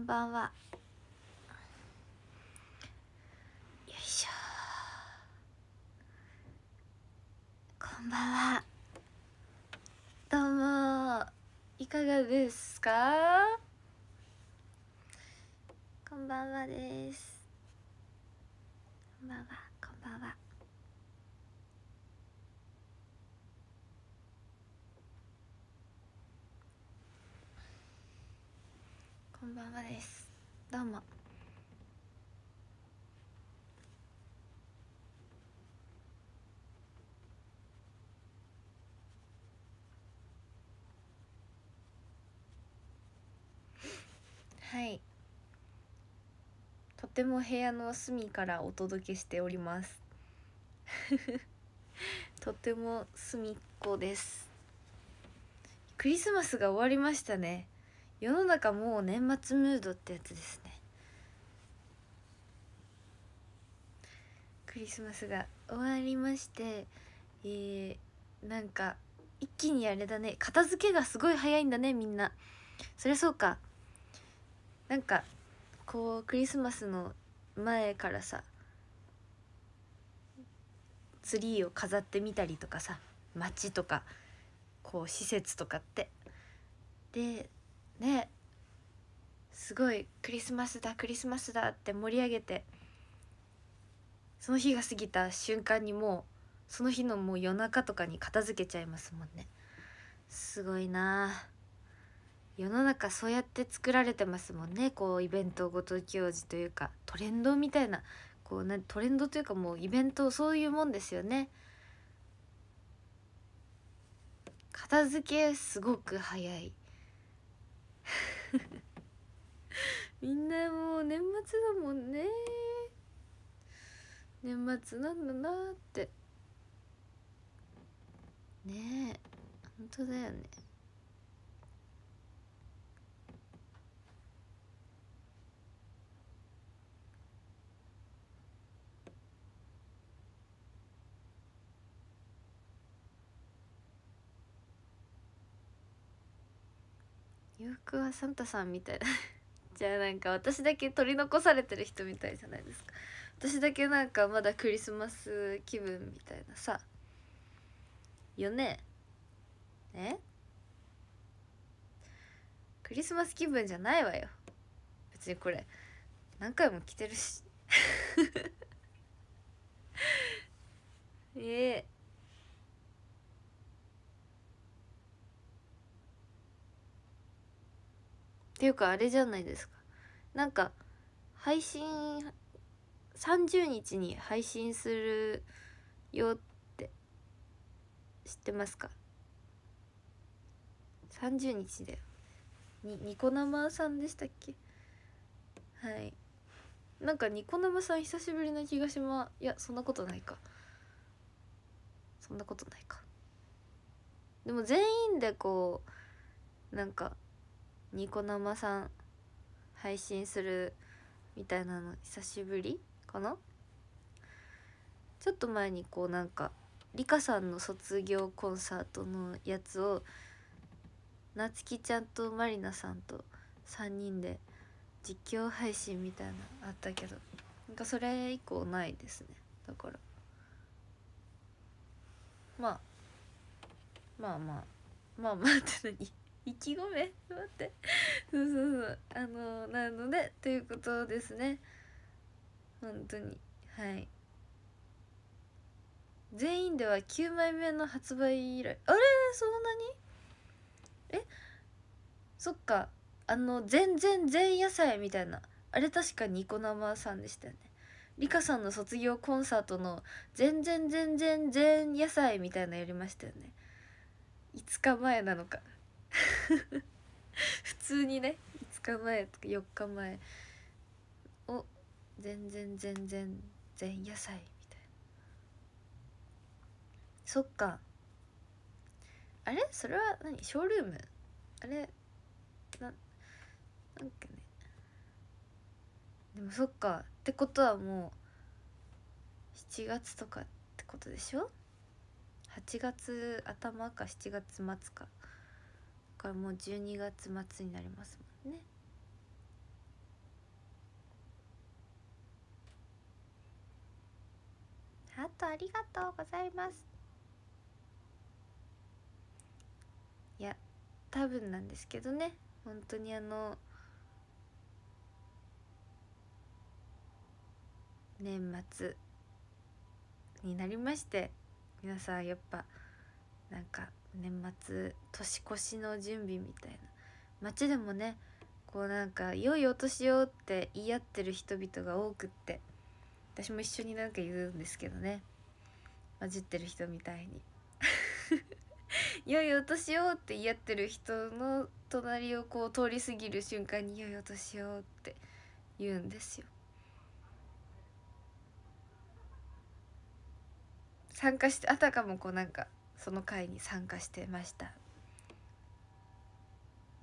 んばんはよいしょこんばんはどうもいかがですかこんばんはですこんばんはんばんはですどうもはいとても部屋の隅からお届けしております とても隅っこですクリスマスが終わりましたね世の中もう年末ムードってやつですねクリスマスが終わりましてえー、なんか一気にあれだね片付けがすごい早いんだねみんなそりゃそうかなんかこうクリスマスの前からさツリーを飾ってみたりとかさ街とかこう施設とかってでねすごいクリスマスだクリスマスだって盛り上げてその日が過ぎた瞬間にもうその日のもう夜中とかに片付けちゃいますもんねすごいな世の中そうやって作られてますもんねこうイベントごと行事というかトレンドみたいなこうねトレンドというかもうイベントそういうもんですよね片付けすごく早い みんなもう年末だもんね年末なんだなってねえ本当だよね洋服はサンタさんみたいな じゃあなんか私だけ取り残されてる人みたいじゃないですか私だけなんかまだクリスマス気分みたいなさよねえクリスマス気分じゃないわよ別にこれ何回も着てるし ええーていうかあれじゃないですかなんか配信30日に配信するよって知ってますか30日だよにニコ生さんでしたっけはいなんかニコ生さん久しぶりな気がしまいやそんなことないかそんなことないかでも全員でこうなんかニコ生さん配信するみたいなの久しぶりかなちょっと前にこうなんかリカさんの卒業コンサートのやつをなつきちゃんとまりなさんと3人で実況配信みたいなあったけどなんかそれ以降ないですねだからまあまあまあまあまあって何意気込め待ってそうそうそうあのなのでということですね本当にはい全員では9枚目の発売以来あれそんなにえそっかあの全然全野菜みたいなあれ確かニコ生さんでしたよねリカさんの卒業コンサートの全然全然全野菜みたいなやりましたよね5日前なのか 普通にね5日前とか4日前を全然全然全野菜みたいなそっかあれそれは何ショールームあれななんかねでもそっかってことはもう7月とかってことでしょ8月頭か7月末かからもう12月末になりますもんね。ハーありがとうございます。いや多分なんですけどね本当にあの年末になりまして皆さんやっぱなんか年末年越しの準備みたいな街でもねこうなんか「良いお年を」って言い合ってる人々が多くって私も一緒になんか言うんですけどね混じってる人みたいに「良いお年を」って言い合ってる人の隣をこう通り過ぎる瞬間に「良いお年を」って言うんですよ。参加してあたかもこうなんかその会に参加してました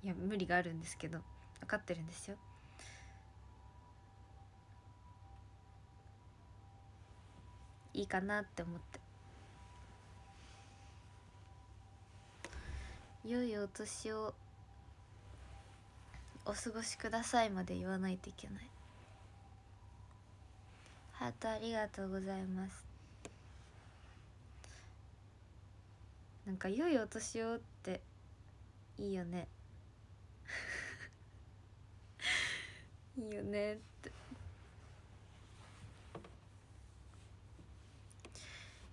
いや無理があるんですけど分かってるんですよいいかなって思って良よいお年をお過ごしくださいまで言わないといけないハートありがとうございますなんか良いお年をっていいよね いいよねってい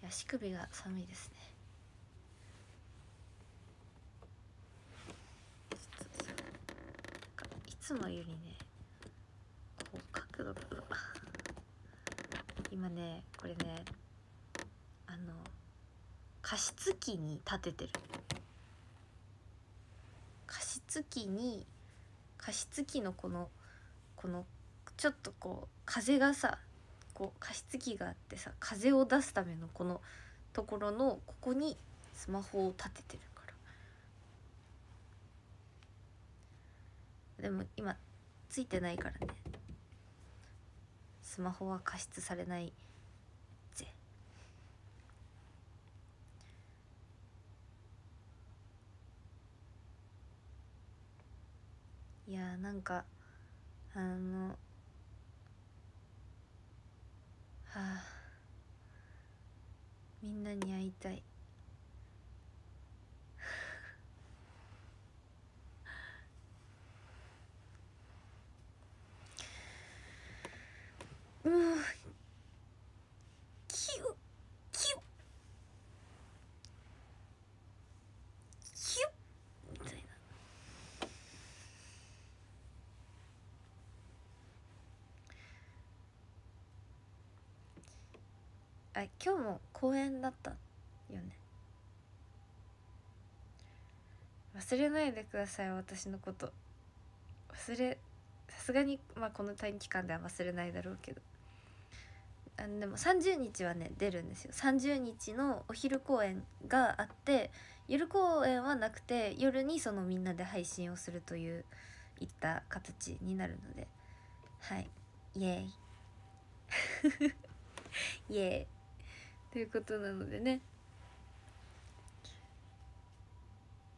や足首が寒いですねいつもよりねこう角度が今ねこれねあの加湿器に立ててる加湿器に加湿器のこのこのちょっとこう風がさこう加湿器があってさ風を出すためのこのところのここにスマホを立ててるからでも今ついてないからねスマホは加湿されないいやーなんかあのはあみんなに会いたい うんキュあ今日も公演だったよね忘れないでください私のこと忘れさすがに、まあ、この短期間では忘れないだろうけどあのでも30日はね出るんですよ30日のお昼公演があって夜公演はなくて夜にそのみんなで配信をするといういった形になるのではいイエーイ イエーイということなのでね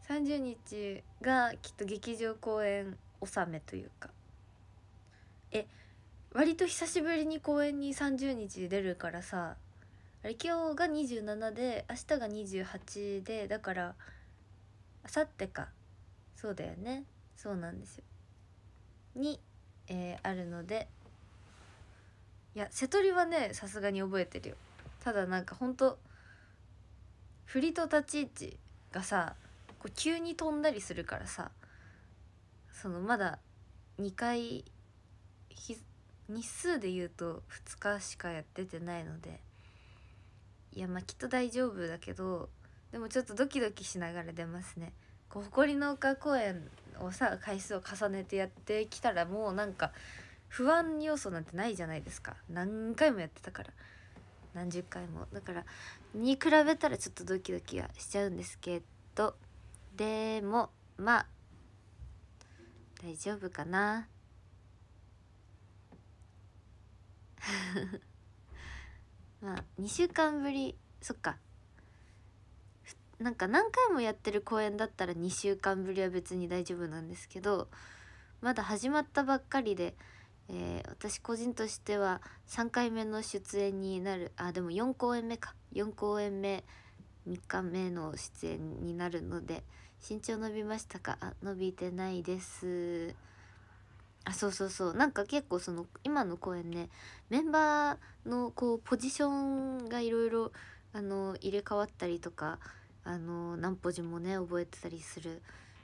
30日がきっと劇場公演納めというかえ割と久しぶりに公演に30日出るからさあれ今日が27で明日が28でだからあさってかそうだよねそうなんですよに、えー、あるのでいや瀬戸りはねさすがに覚えてるよただなんかほんと振りと立ち位置がさこう急に飛んだりするからさそのまだ2回日数で言うと2日しかやっててないのでいやまあきっと大丈夫だけどでもちょっとドキドキしながら出ますね。こう誇りの丘公園をさ回数を重ねてやってきたらもうなんか不安要素なんてないじゃないですか何回もやってたから。何十回もだからに比べたらちょっとドキドキはしちゃうんですけどでもまあ大丈夫かな まあ2週間ぶりそっかなんか何回もやってる公演だったら2週間ぶりは別に大丈夫なんですけどまだ始まったばっかりでえー、私個人としては3回目の出演になるあでも4公演目か4公演目3日目の出演になるので身長伸びましたかあ伸びてないですあそうそうそうなんか結構その今の公演ねメンバーのこうポジションがいろいろあの入れ替わったりとかあの何ポジもね覚えてたりする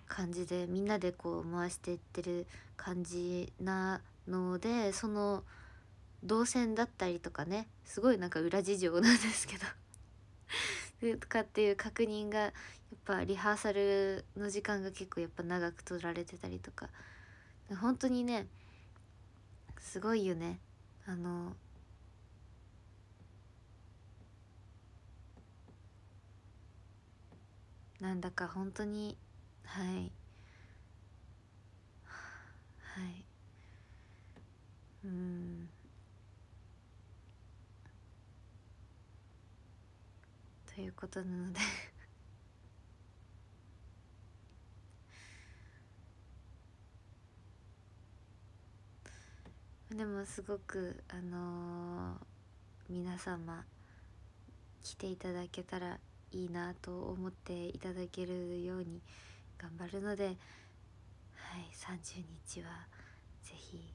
感じでみんなでこう回していってる感じなのでその動線だったりとかねすごいなんか裏事情なんですけど とかっていう確認がやっぱリハーサルの時間が結構やっぱ長く取られてたりとか本当にねすごいよねあのなんだか本当にはいはいうんということなので でもすごくあのー、皆様来ていただけたらいいなと思っていただけるように頑張るので、はい、30日は是非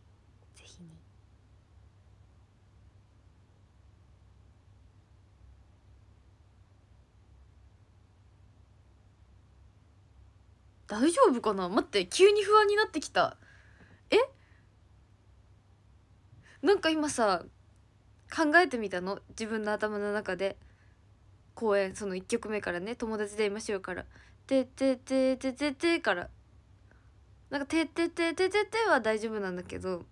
大丈夫かな待って急に不安になってきたえなんか今さ考えてみたの自分の頭の中で公演その1曲目からね「友達でいましょう」から「てててててて」からなんか「てててててて」は大丈夫なんだけど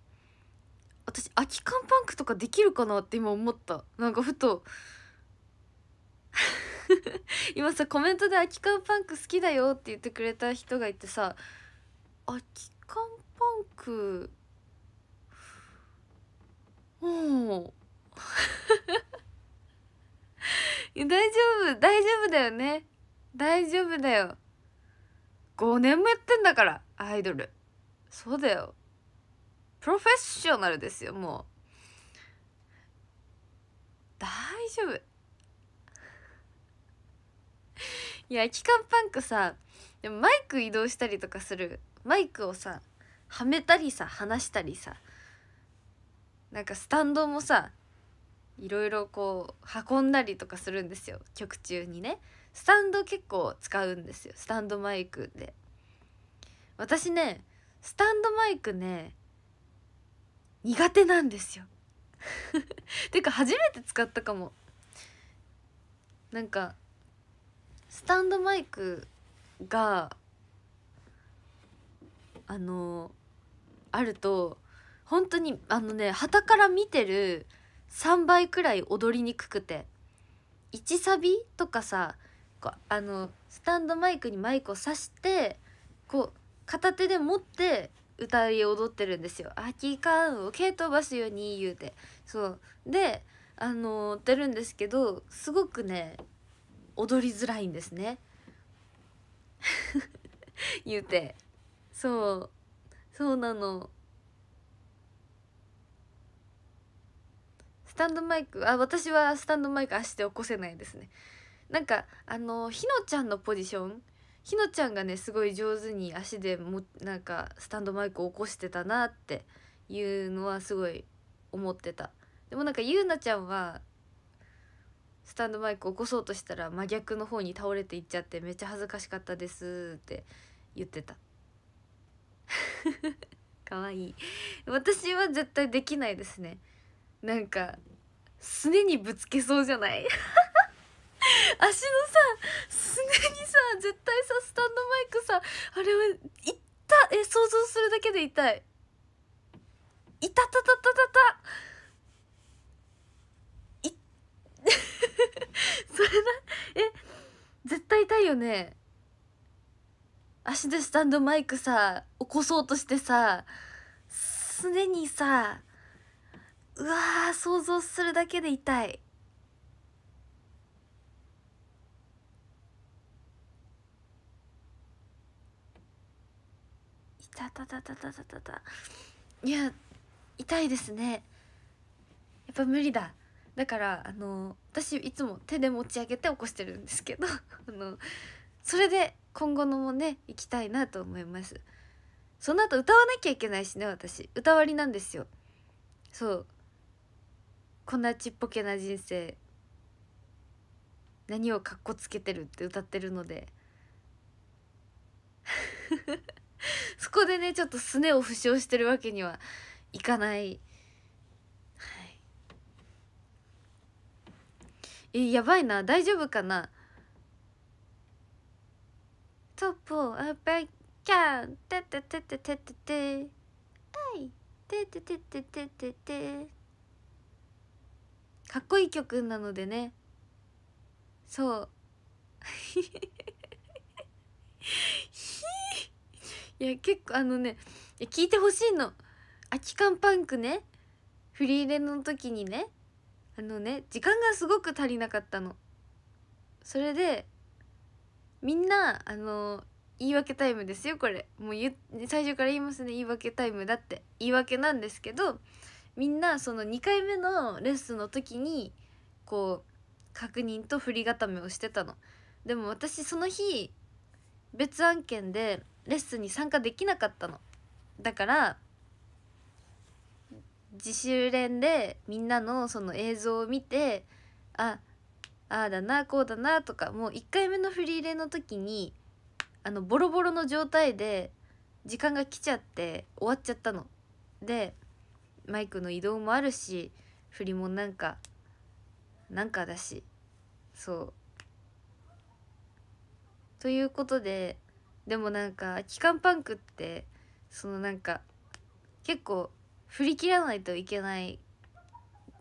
私空き缶パンクとかできるかなって今思ったなんかふと 今さコメントで「空き缶パンク好きだよ」って言ってくれた人がいてさ空き缶パンクうん 大丈夫大丈夫だよね大丈夫だよ5年もやってんだからアイドルそうだよプロフェッショナルですよもう大丈夫いや期間パンクさでもマイク移動したりとかするマイクをさはめたりさ離したりさなんかスタンドもさいろいろこう運んだりとかするんですよ曲中にねスタンド結構使うんですよスタンドマイクで私ねスタンドマイクね苦手なんですよ ていうか初めて使ったかもなんかスタンドマイクがあのあると本当にあのねたから見てる3倍くらい踊りにくくて1サビとかさこうあのスタンドマイクにマイクを挿してこう片手で持って歌い踊ってるんですよ。あカかんを蹴飛ばすように言うてそうであのー、ってるんですけどすごくね踊りづらいんですね 言うてそうそうなのスタンドマイクあ私はスタンドマイク足で起こせないですねなんかあのひのちゃんのポジションひのちゃんがねすごい上手に足でもなんかスタンドマイクを起こしてたなっていうのはすごい思ってたでもなんかゆうなちゃんはスタンドマイク起こそうとしたら真逆の方に倒れていっちゃってめっちゃ恥ずかしかったですって言ってた かわいい私は絶対できないですねなんかすねにぶつけそうじゃない足の さすねにさ絶対さスタンドマイクさあれは痛え想像するだけで痛い痛たたたたたた それなえ絶対痛いよね足でスタンドマイクさ起こそうとしてさすにさうわー想像するだけで痛い痛たたたたたたたいや痛いですねやっぱ無理だだからあの私いつも手で持ち上げて起こしてるんですけど あのそれで今後のもね行きたいなと思いますその後歌わなきゃいけないしね私歌割りなんですよそうこんなちっぽけな人生何をかっこつけてるって歌ってるので そこでねちょっとすねを負傷してるわけにはいかないえやばいな大丈夫かなトップをアキャンテテテテテテテテテテテテテテかっこいい曲なのでねそういや結構あのね聞いてほしいの空き缶パンクね振り入れの時にねあのね時間がすごく足りなかったのそれでみんなあの言い訳タイムですよこれもう最初から言いますね言い訳タイムだって言い訳なんですけどみんなその2回目のレッスンの時にこう確認と振り固めをしてたのでも私その日別案件でレッスンに参加できなかったのだから自主練でみんなのその映像を見てあああだなこうだなとかもう1回目の振り入れの時にあのボロボロの状態で時間が来ちゃって終わっちゃったの。でマイクの移動もあるし振りもなんかなんかだしそう。ということででもなんか「期間パンク」ってそのなんか結構振り切らないといけない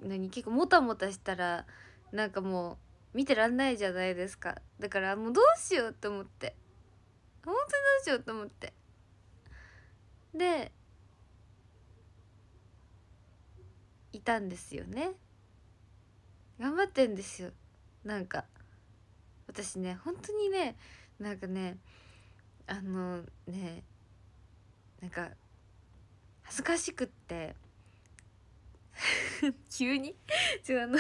のに結構もたもたしたらなんかもう見てらんないじゃないですかだからもうどうしようと思って本当にどうしようと思ってでいたんですよね頑張ってんですよなんか私ね本当にねなんかねあのねなんか恥ずかしくって 急に違う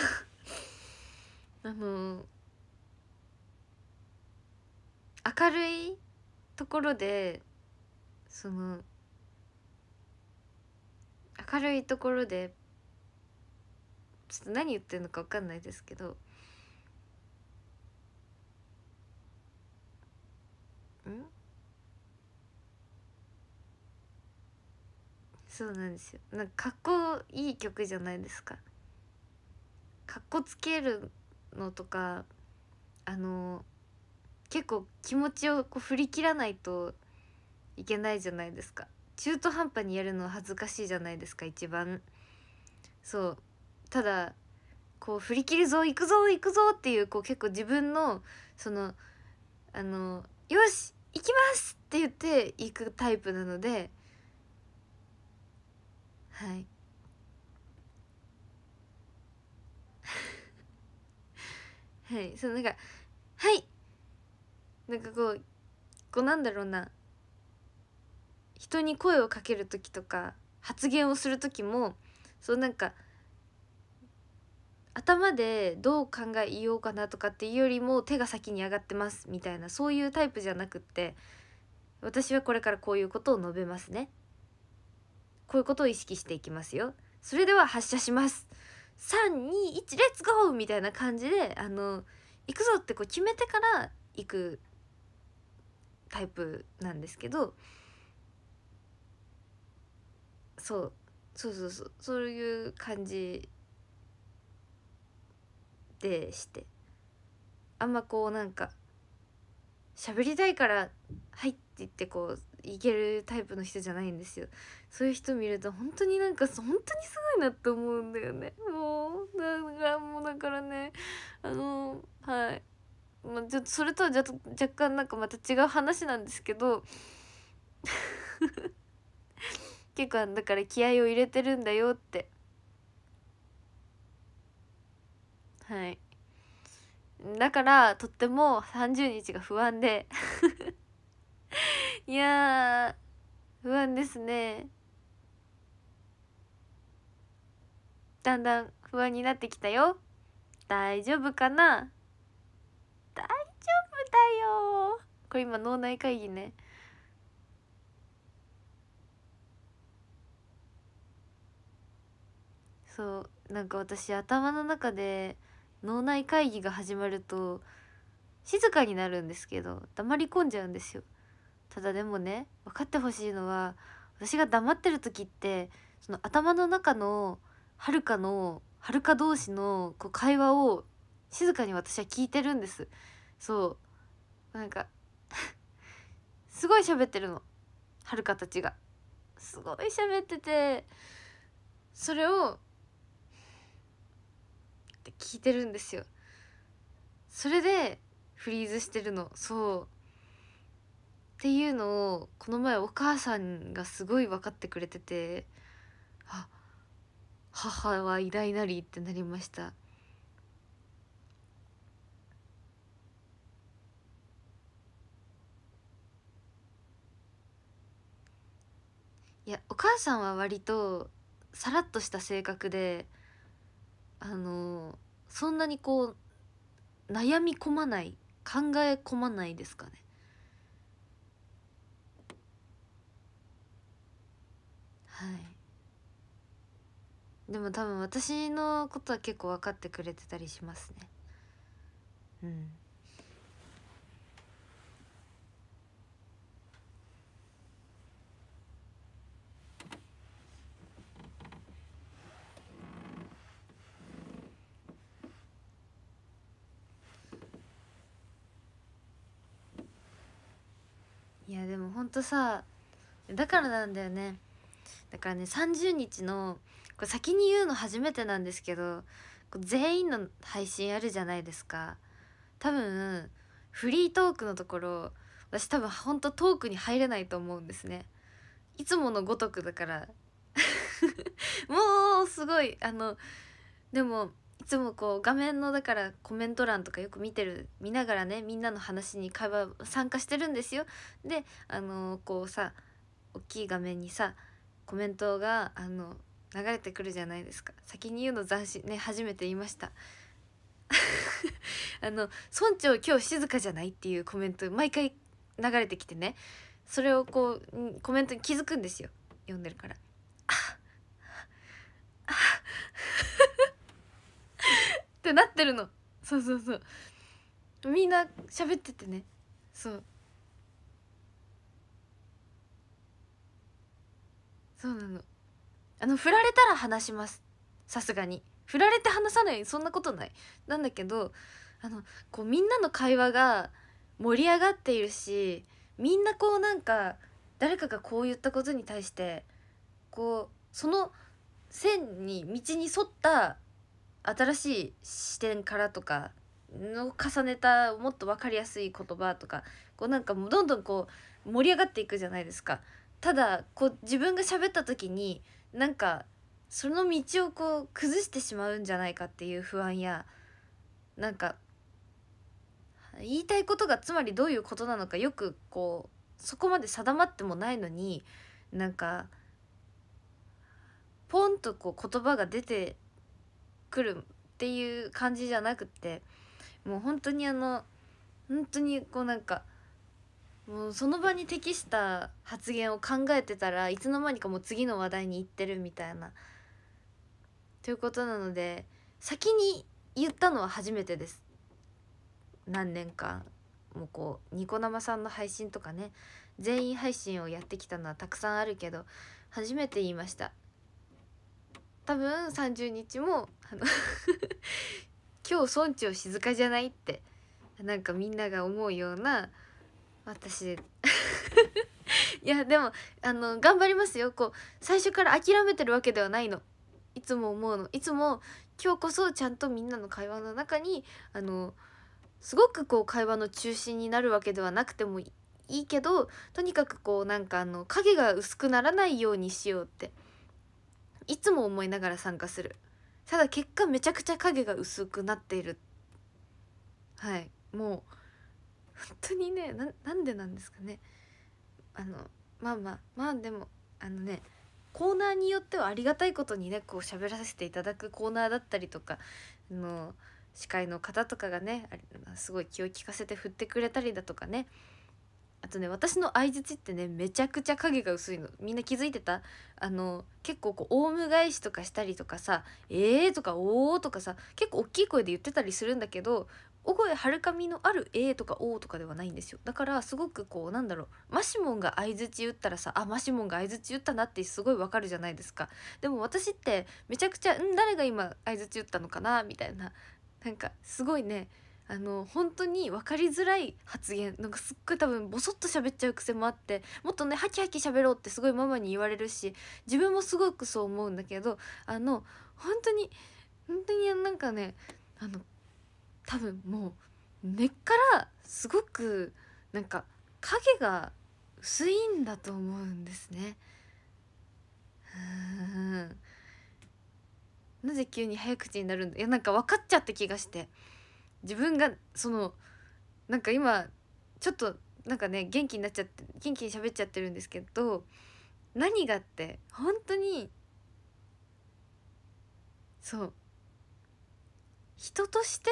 あの明るいところでその明るいところでちょっと何言ってるのか分かんないですけどんそうなんですよなんかかっこいい曲じゃないですかかっこつけるのとかあの結構気持ちをこう振り切らないといけないじゃないですか中途半端にやるのは恥ずかしいじゃないですか一番そうただこう振り切るぞ行くぞ行くぞっていうこう結構自分のそのあのよし行きますって言って行くタイプなのではい はいそうなんか「はい!」なんかこうこうなんだろうな人に声をかける時とか発言をする時もそうなんか頭でどう考えようかなとかっていうよりも手が先に上がってますみたいなそういうタイプじゃなくって私はこれからこういうことを述べますねこういうことを意識していきますよそれでは発射します321レッツゴーみたいな感じであの行くぞってこう決めてから行くタイプなんですけどそうそうそうそうそういう感じでしてあんまこうなんか喋りたいから「はい」って言ってこういけるタイプの人じゃないんですよ。そういう人見ると本当になんか本当にすごいなって思うんだよねもうだからもうだからねあのはいまあ、ちょっとそれとは若干なんかまた違う話なんですけど 結構だから気合を入れてるんだよってはいだからとっても30日が不安で いや不安ですねだんだん不安になってきたよ大丈夫かな大丈夫だよこれ今脳内会議ねそうなんか私頭の中で脳内会議が始まると静かになるんですけど黙り込んじゃうんですよただでもね分かってほしいのは私が黙ってる時ってその頭の中のはるかのはるか同士のこう会話を静かに私は聞いてるんですそうなんか すごい喋ってるのはるかたちがすごい喋っててそれをって聞いてるんですよそれでフリーズしてるのそうっていうのをこの前お母さんがすごい分かってくれててあ母は偉大なりってなりましたいやお母さんは割とさらっとした性格であのそんなにこう悩み込まない考え込まないですかねはいでも多分私のことは結構分かってくれてたりしますねうんいやでもほんとさだからなんだよねだからね30日のこれ先に言うの初めてなんですけど全員の配信あるじゃないですか多分フリートークのところ私多分ほんとトークに入れないと思うんですねいつものごとくだから もうすごいあのでもいつもこう画面のだからコメント欄とかよく見てる見ながらねみんなの話に会話参加してるんですよであのこうさ大きい画面にさコメントがあの流れてくるじゃないですか先に言うの斬新ね初めて言いました あの村長今日静かじゃないっていうコメント毎回流れてきてねそれをこうコメントに気づくんですよ読んでるからああ ってなってるのそうそうそうみんな喋っててねそうそうなのあの振られたら話しますさすがに振られて話さないそんなことないなんだけどあのこうみんなの会話が盛り上がっているしみんなこうなんか誰かがこう言ったことに対してこうその線に道に沿った新しい視点からとかの重ねたもっと分かりやすい言葉とかこうなんかどんどんこう盛り上がっていくじゃないですか。ただこう自分が喋った時になんかその道をこう崩してしまうんじゃないかっていう不安やなんか言いたいことがつまりどういうことなのかよくこうそこまで定まってもないのになんかポンとこう言葉が出てくるっていう感じじゃなくってもう本当にあの本当にこうなんか。もうその場に適した発言を考えてたらいつの間にかもう次の話題に行ってるみたいな。ということなので先に言ったのは初めてです。何年間もこうニコ生さんの配信とかね全員配信をやってきたのはたくさんあるけど初めて言いました多分30日もあの 今日村長静かじゃないってなんかみんなが思うような私 いやでもあの頑張りますよこう最初から諦めてるわけではないのいつも思うのいつも今日こそちゃんとみんなの会話の中にあのすごくこう会話の中心になるわけではなくてもいいけどとにかくこうなんかあの影が薄くならないようにしようっていつも思いながら参加するただ結果めちゃくちゃ影が薄くなっているはいもう本当にねなんでなんですかねあのまあまあまあでもあのねコーナーによってはありがたいことにねこう喋らせていただくコーナーだったりとかの司会の方とかがねすごい気を利かせて振ってくれたりだとかねあとね私の相づちってねめちゃくちゃ影が薄いのみんな気づいてたあの結構こうオウム返しとかしたりとかさ「えー」とか「おー」とかさ結構大きい声で言ってたりするんだけど声はるかみのある A とか O とかではないんですよだからすごくこうなんだろうマシモンが相槌打ったらさあマシモンが相槌打ったなってすごいわかるじゃないですかでも私ってめちゃくちゃん誰が今相槌打ったのかなみたいななんかすごいねあの本当に分かりづらい発言なんかすっごい多分ボソッと喋っちゃう癖もあってもっとねハキハキ喋ろうってすごいママに言われるし自分もすごくそう思うんだけどあの本当に本当になんかねあの多分もう根っからすごくなんか影が薄いんだと思うんですね。なぜ急に早口になるんだいやなんか分かっちゃった気がして自分がそのなんか今ちょっとなんかね元気になっちゃって元気に喋っちゃってるんですけど何がって本当にそう人として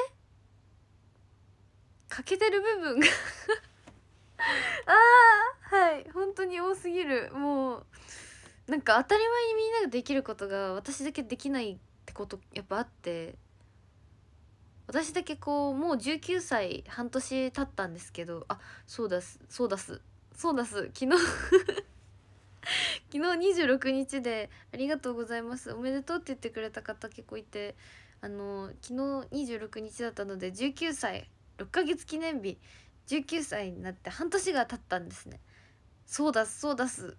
欠けてる部分が ああはい本当に多すぎるもうなんか当たり前にみんなができることが私だけできないってことやっぱあって私だけこうもう19歳半年経ったんですけどあそうだすそうだすそうだす昨日 昨日26日で「ありがとうございますおめでとう」って言ってくれた方結構いてあの昨日26日だったので19歳6ヶ月記念日19歳になって半年が経ったんですねそうだそうだす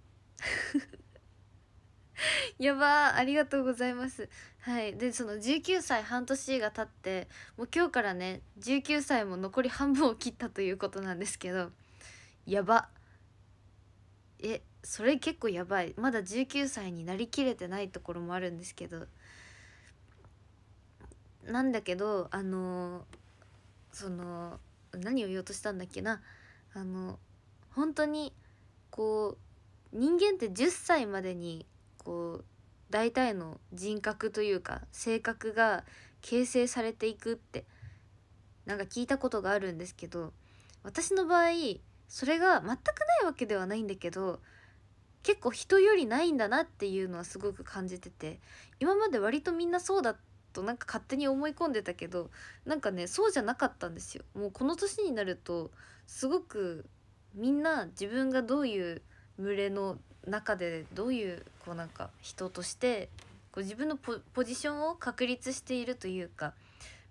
やばーありがとうございますはいでその19歳半年が経ってもう今日からね19歳も残り半分を切ったということなんですけどやばえそれ結構やばいまだ19歳になりきれてないところもあるんですけどなんだけどあのーその何を言おうとしたんだっけなあの本当にこう人間って10歳までにこう大体の人格というか性格が形成されていくってなんか聞いたことがあるんですけど私の場合それが全くないわけではないんだけど結構人よりないんだなっていうのはすごく感じてて今まで割とみんなそうだっとなんか勝手に思い込んでたけどなんかねそうじゃなかったんですよ。もうこの年になるとすごくみんな自分がどういう群れの中でどういうこうなんか人としてこう自分のポジションを確立しているというか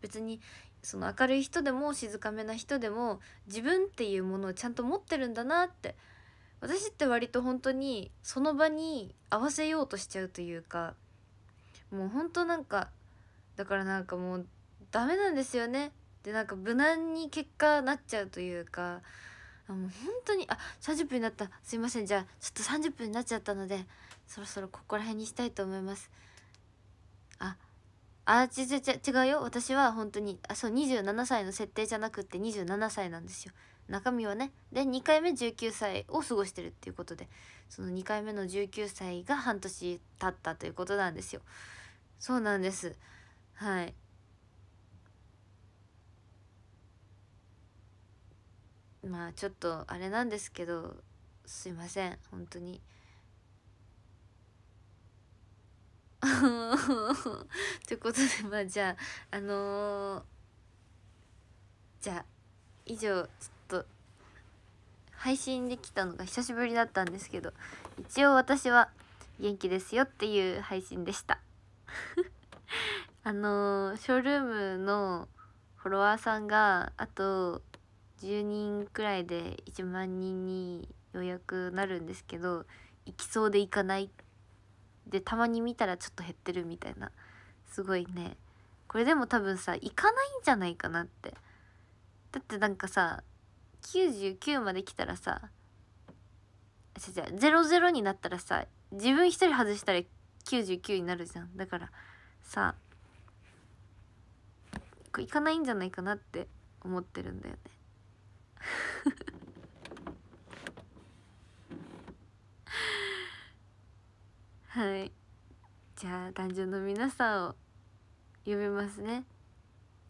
別にその明るい人でも静かめな人でも自分っていうものをちゃんと持ってるんだなって私って割と本当にその場に合わせようとしちゃうというかもう本当なんかだからなんかもうダメなんですよねでなんか無難に結果なっちゃうというかもう本当にあ30分になったすいませんじゃあちょっと30分になっちゃったのでそろそろここら辺にしたいと思いますああちちち違うよ私は本当にあそう27歳の設定じゃなくって27歳なんですよ中身はねで2回目19歳を過ごしてるっていうことでその2回目の19歳が半年経ったということなんですよそうなんですはいまあちょっとあれなんですけどすいません本当に ということでまあじゃああのー、じゃあ以上ちょっと配信できたのが久しぶりだったんですけど一応私は元気ですよっていう配信でしたあのショールームのフォロワーさんがあと10人くらいで1万人にようやくなるんですけど行きそうで行かないでたまに見たらちょっと減ってるみたいなすごいねこれでも多分さ行かないんじゃないかなってだってなんかさ99まで来たらさじゃ違う00になったらさ自分1人外したら99になるじゃんだからさいかないんじゃないかなって思ってるんだよね はいじゃあ男女の皆さんを読みますね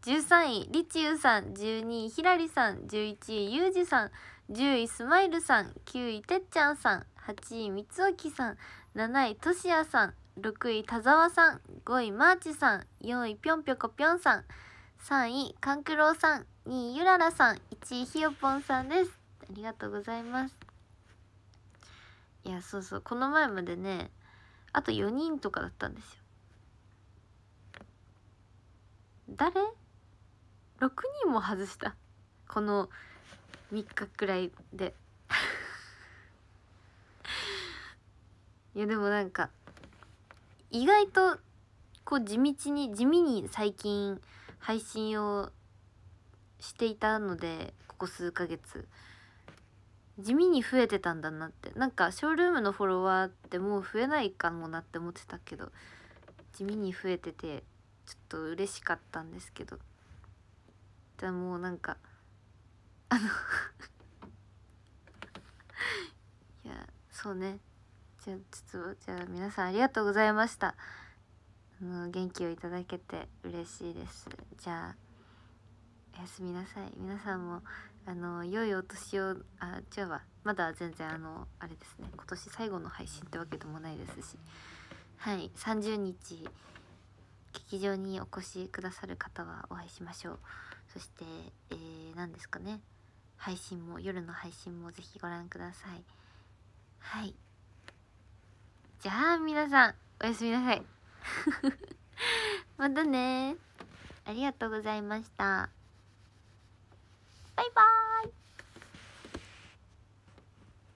13位リチュウさん12位ひらりさん11位ゆうじさん10位スマイルさん9位てっちゃんさん8位みつおきさん7位としやさん6位田沢さん5位マーチさん4位ぴょんぴょこぴょんさん3位勘九郎さん2位ゆららさん1位ひよぽんさんですありがとうございますいやそうそうこの前までねあと4人とかだったんですよ誰 ?6 人も外したこの3日くらいでいやでもなんか意外とこう地道に地味に最近配信をしていたのでここ数ヶ月地味に増えてたんだなってなんかショールームのフォロワーってもう増えないかもなって思ってたけど地味に増えててちょっと嬉しかったんですけどじゃあもうなんかあの いやそうねじゃあちょっとじゃあ皆さんありがとうございました。う元気をいただけて嬉しいですじゃあおやすみなさい皆さんもあの良いお年をあじゃあまだ全然あのあれですね今年最後の配信ってわけでもないですしはい30日劇場にお越しくださる方はお会いしましょうそして、えー、何ですかね配信も夜の配信もぜひご覧くださいはいじゃあ皆さんおやすみなさい またねありがとうございましたバイバーイ